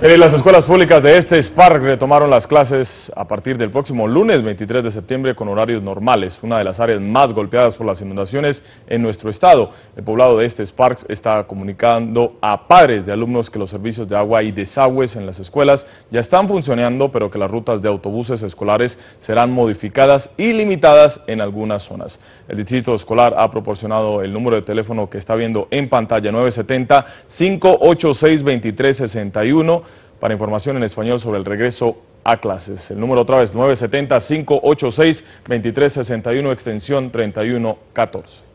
Eh, las escuelas públicas de este Spark retomaron las clases a partir del próximo lunes 23 de septiembre con horarios normales, una de las áreas más golpeadas por las inundaciones en nuestro estado. El poblado de este Spark está comunicando a padres de alumnos que los servicios de agua y desagües en las escuelas ya están funcionando, pero que las rutas de autobuses escolares serán modificadas y limitadas en algunas zonas. El distrito escolar ha proporcionado el número de teléfono que está viendo en pantalla 970 586 2361 para información en español sobre el regreso a clases. El número otra vez 970-586-2361, extensión 3114.